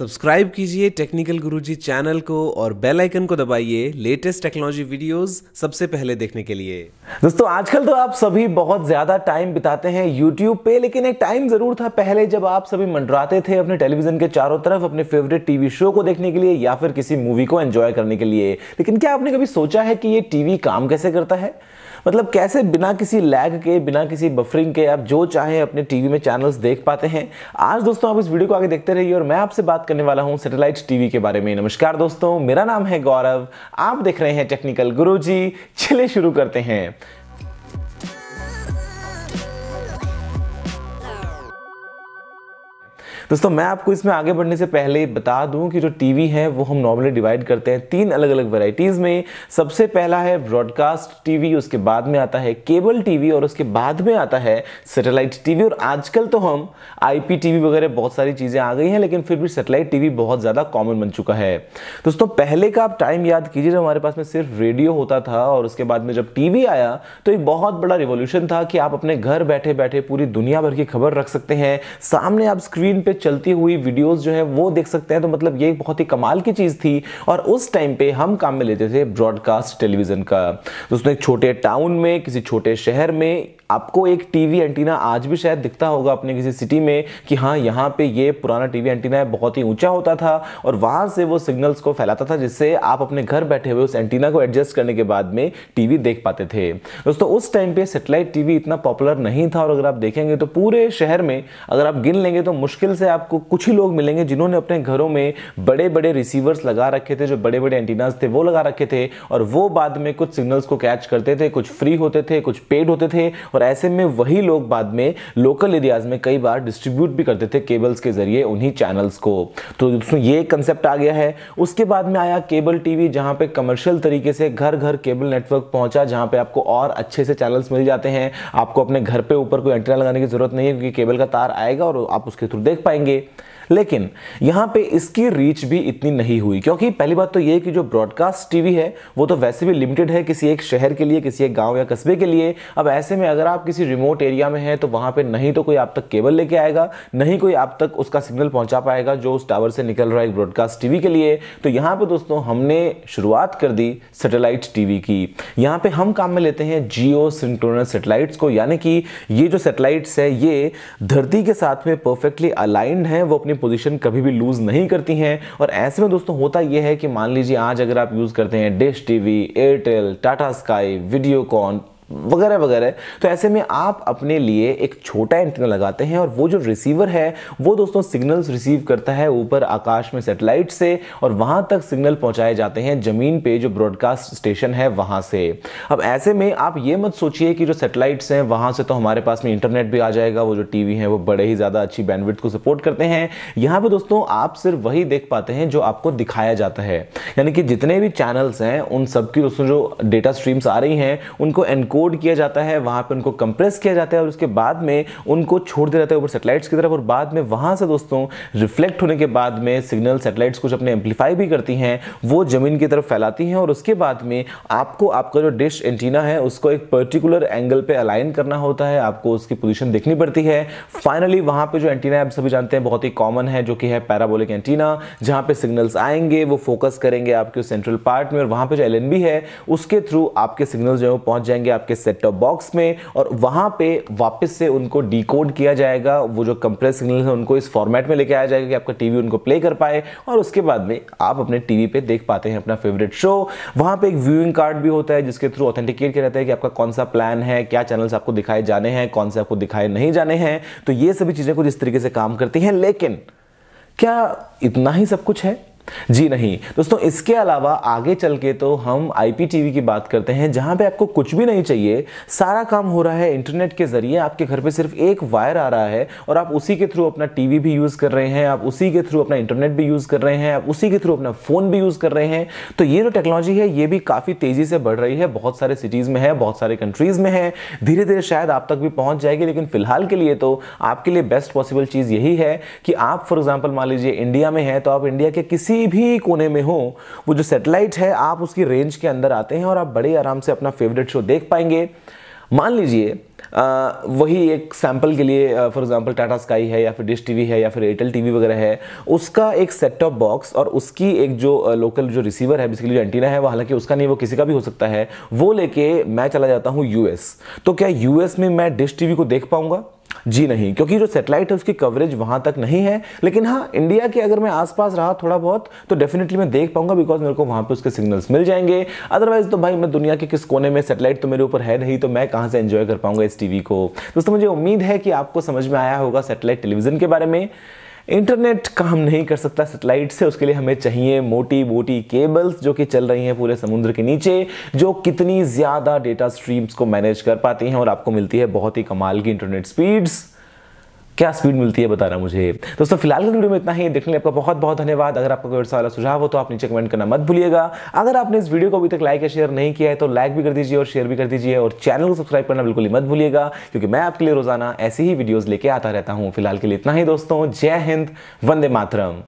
subscribe कीजिए technical गुरुजी channel को और बेल आइकन को दबाइए लेटेस्ट टेक्नोलॉजी वीडियोस सबसे पहले देखने के लिए दोस्तों आजकल तो आप सभी बहुत ज्यादा टाइम बिताते हैं यूट्यूब पे लेकिन एक टाइम जरूर था पहले जब आप सभी मंडराते थे अपने टेलीविजन के चारों तरफ अपने फेवरेट टीवी शो को देखने के लिए या फिर किसी मूवी को एंजॉय करने के लिए लेकिन क्या आपने कभी सोचा है कि ये टीवी काम कैसे करता है मतलब कैसे बिना किसी लैग के बिना किसी बफरिंग के आप जो चाहें अपने टीवी में चैनल्स देख पाते हैं आज दोस्तों आप इस वीडियो को आगे देखते रहिए और मैं आपसे बात करने वाला हूं सैटेलाइट टीवी के बारे में नमस्कार दोस्तों मेरा नाम है गौरव आप देख रहे हैं टेक्निकल गुरु जी शुरू करते हैं दोस्तों मैं आपको इसमें आगे बढ़ने से पहले बता दूं कि जो टीवी है वो हम नॉर्मली डिवाइड करते हैं तीन अलग अलग वेराइटीज़ में सबसे पहला है ब्रॉडकास्ट टीवी उसके बाद में आता है केबल टीवी और उसके बाद में आता है सैटेलाइट टीवी और आजकल तो हम टीवी वगैरह बहुत सारी चीज़ें आ गई हैं लेकिन फिर भी सेटेलाइट टीवी बहुत ज़्यादा कॉमन बन चुका है दोस्तों पहले का आप टाइम याद कीजिए जब हमारे पास में सिर्फ रेडियो होता था और उसके बाद में जब टीवी आया तो एक बहुत बड़ा रिवोल्यूशन था कि आप अपने घर बैठे बैठे पूरी दुनिया भर की खबर रख सकते हैं सामने आप स्क्रीन पे चलती हुई वीडियोस जो है वो देख सकते हैं तो मतलब ये बहुत ही कमाल की चीज़ थी और उस टाइम पे हम काम में लेते थे ब्रॉडकास्ट टेलीविज़न का दोस्तों एक छोटे टाउन में किसी छोटे शहर में आपको एक टीवी एंटीना आज भी शायद दिखता होगा अपने किसी सिटी में कि हाँ यहाँ पे ये पुराना टीवी एंटीना है बहुत ही ऊंचा होता था और वहाँ से वो सिग्नल्स को फैलाता था जिससे आप अपने घर बैठे हुए उस एंटीना को एडजस्ट करने के बाद में टीवी देख पाते थे दोस्तों उस टाइम पे सेटेलाइट टीवी इतना पॉपुलर नहीं था और अगर आप देखेंगे तो पूरे शहर में अगर आप गिन लेंगे तो मुश्किल से आपको कुछ ही लोग मिलेंगे जिन्होंने अपने घरों में बड़े बड़े रिसीवर्स लगा रखे थे जो बड़े बड़े एंटीनाज थे वो लगा रखे थे और वो बाद में कुछ सिग्नल्स को कैच करते थे कुछ फ्री होते थे कुछ पेड होते थे और पर ऐसे में वही लोग बाद में लोकल एरियाज में कई बार डिस्ट्रीब्यूट भी करते थे केबल्स के जरिए उन्हीं चैनल्स को तो दोस्तों ये कंसेप्ट आ गया है उसके बाद में आया केबल टीवी जहां पे कमर्शियल तरीके से घर घर केबल नेटवर्क पहुंचा जहां पे आपको और अच्छे से चैनल्स मिल जाते हैं आपको अपने घर पे ऊपर कोई एंटीना लगाने की जरूरत नहीं है क्योंकि केबल का तार आएगा और आप उसके थ्रू देख पाएंगे लेकिन यहाँ पे इसकी रीच भी इतनी नहीं हुई क्योंकि पहली बात तो ये कि जो ब्रॉडकास्ट टीवी है वो तो वैसे भी लिमिटेड है किसी एक शहर के लिए किसी एक गांव या कस्बे के लिए अब ऐसे में अगर आप किसी रिमोट एरिया में हैं तो वहाँ पर नहीं तो कोई आप तक केबल लेके आएगा नहीं कोई आप तक उसका सिग्नल पहुँचा पाएगा जो उस टावर से निकल रहा है ब्रॉडकास्ट टीवी के लिए तो यहाँ पर दोस्तों हमने शुरुआत कर दी सेटेलाइट टीवी की यहाँ पर हम काम में लेते हैं जियो सिंटोनल सेटेलाइट्स को यानी कि ये जो सेटेलाइट्स है ये धरती के साथ में परफेक्टली अलाइंड हैं वो अपनी पोजीशन कभी भी लूज़ नहीं करती हैं और ऐसे में दोस्तों होता यह है कि मान लीजिए आज अगर आप यूज़ करते हैं dish TV Airtel Tata Sky Videocon वगैरह वगैरह तो ऐसे में आप अपने लिए एक छोटा एंटीना लगाते हैं और वो जो रिसीवर है वो दोस्तों सिग्नल्स रिसीव करता है ऊपर आकाश में सेटेलाइट से और वहां तक सिग्नल पहुंचाए जाते हैं ज़मीन पे जो ब्रॉडकास्ट स्टेशन है वहां से अब ऐसे में आप ये मत सोचिए कि जो सेटेलाइट्स हैं वहां से तो हमारे पास में इंटरनेट भी आ जाएगा वो जो टीवी है वो बड़े ही ज़्यादा अच्छी बैंडविड्थ को सपोर्ट करते हैं यहां पर दोस्तों आप सिर्फ वही देख पाते हैं जो आपको दिखाया जाता है यानी कि जितने भी चैनल्स हैं उन सबकी दोस्तों जो डेटा स्ट्रीम्स आ रही हैं उनको एनको कोड किया जाता है वहां पर उनको कंप्रेस किया जाता है और उसके बाद में उनको छोड़ दिया जाता है ऊपर सेटेलाइट्स की तरफ और बाद में वहां से दोस्तों रिफ्लेक्ट होने के बाद में सिग्नल सेटेलाइट्स कुछ अपने एम्पलीफाई भी करती हैं वो ज़मीन की तरफ फैलाती हैं और उसके बाद में आपको आपका जो डिश एंटीना है उसको एक पर्टिकुलर एंगल पर अलाइन करना होता है आपको उसकी पोजिशन देखनी पड़ती है फाइनली वहां पर जो एंटीना है आप सभी जानते हैं बहुत ही कॉमन है जो कि है पैराबोलिक एंटीना जहां पर सिग्नल्स आएंगे वो फोकस करेंगे आपके सेंट्रल पार्ट में और वहां पर जो एल है उसके थ्रू आपके सिग्नल जो है वो पहुंच जाएंगे आपके आपके सेट टॉप बॉक्स में और वहां पे वापस से उनको डिकोड किया जाएगा वो जो कंप्रेस सिग्नल है उनको इस फॉर्मेट में लेके आया जाएगा कि आपका टीवी उनको प्ले कर पाए और उसके बाद में आप अपने टीवी पे देख पाते हैं अपना फेवरेट शो वहां पे एक व्यूइंग कार्ड भी होता है जिसके थ्रू ऑथेंटिकेट किया जाता है कि आपका कौन सा प्लान है क्या चैनल्स आपको दिखाए जाने हैं कौन से आपको दिखाए नहीं जाने हैं तो ये सभी चीज़ें कुछ इस तरीके से काम करती हैं लेकिन क्या इतना ही सब कुछ है जी नहीं दोस्तों इसके अलावा आगे चल के तो हम आईपीटीवी की बात करते हैं जहां पे आपको कुछ भी नहीं चाहिए सारा काम हो रहा है इंटरनेट के जरिए आपके घर पे सिर्फ एक वायर आ रहा है और आप उसी के थ्रू अपना टीवी भी यूज कर रहे हैं आप उसी के थ्रू अपना इंटरनेट भी यूज कर रहे हैं आप उसी के थ्रू अपना फोन भी यूज कर रहे हैं तो ये जो टेक्नोलॉजी है ये भी काफी तेजी से बढ़ रही है बहुत सारे सिटीज में है बहुत सारे कंट्रीज में है धीरे धीरे शायद आप तक भी पहुंच जाएगी लेकिन फिलहाल के लिए तो आपके लिए बेस्ट पॉसिबल चीज यही है कि आप फॉर एग्जाम्पल मान लीजिए इंडिया में है तो आप इंडिया के किसी किसी भी कोने में हो वो जो सेटेलाइट है आप उसकी रेंज के अंदर आते हैं और आप बड़े आराम से अपना फेवरेट शो देख पाएंगे मान लीजिए वही एक सैम्पल के लिए फॉर एग्जांपल टाटा स्काई है या फिर डिश टीवी है या फिर एयरटेल टीवी वगैरह है उसका एक सेट टॉप बॉक्स और उसकी एक जो लोकल जो रिसीवर है बेसिकली जो एंटीना है वो हालांकि उसका नहीं वो किसी का भी हो सकता है वो लेके मैं चला जाता हूँ यूएस तो क्या यूएस में मैं डिश टीवी को देख पाऊंगा जी नहीं क्योंकि जो सेटेलाइट है उसकी कवरेज वहां तक नहीं है लेकिन हाँ इंडिया के अगर मैं आसपास रहा थोड़ा बहुत तो डेफिनेटली मैं देख पाऊंगा बिकॉज मेरे को वहां पर उसके सिग्नल्स मिल जाएंगे अदरवाइज तो भाई मैं दुनिया के किस कोने में सेटेलाइट तो मेरे ऊपर है नहीं तो मैं कहाँ से एंजॉय कर पाऊंगा इस टीवी को दोस्तों मुझे उम्मीद है कि आपको समझ में आया होगा सेटेलाइट टेलीविज़न के बारे में इंटरनेट काम नहीं कर सकता सेटेलाइट से उसके लिए हमें चाहिए मोटी मोटी केबल्स जो कि चल रही हैं पूरे समुद्र के नीचे जो कितनी ज़्यादा डेटा स्ट्रीम्स को मैनेज कर पाती हैं और आपको मिलती है बहुत ही कमाल की इंटरनेट स्पीड्स क्या स्पीड मिलती है बताना मुझे दोस्तों फिलहाल के वीडियो में इतना ही देखने आपका बहुत बहुत धन्यवाद अगर आपका कोई वाला सुझाव हो तो आप नीचे कमेंट करना मत भूलिएगा अगर आपने इस वीडियो को अभी तक लाइक या शेयर नहीं किया है तो लाइक भी कर दीजिए और शेयर भी कर दीजिए और चैनल को सब्सक्राइब करना बिल्कुल ही मत भूलिएगा क्योंकि मैं आपके लिए रोजाना ऐसी ही वीडियोज लेके आता रहता हूँ फिलहाल के लिए इतना ही दोस्तों जय हिंद वंदे मातरम